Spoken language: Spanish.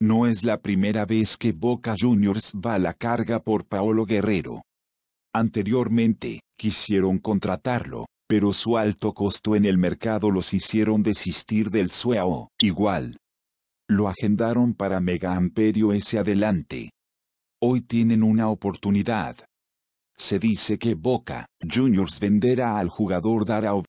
No es la primera vez que Boca Juniors va a la carga por Paolo Guerrero. Anteriormente, quisieron contratarlo, pero su alto costo en el mercado los hicieron desistir del sueo, igual. Lo agendaron para Mega Amperio ese adelante. Hoy tienen una oportunidad. Se dice que Boca Juniors venderá al jugador Darao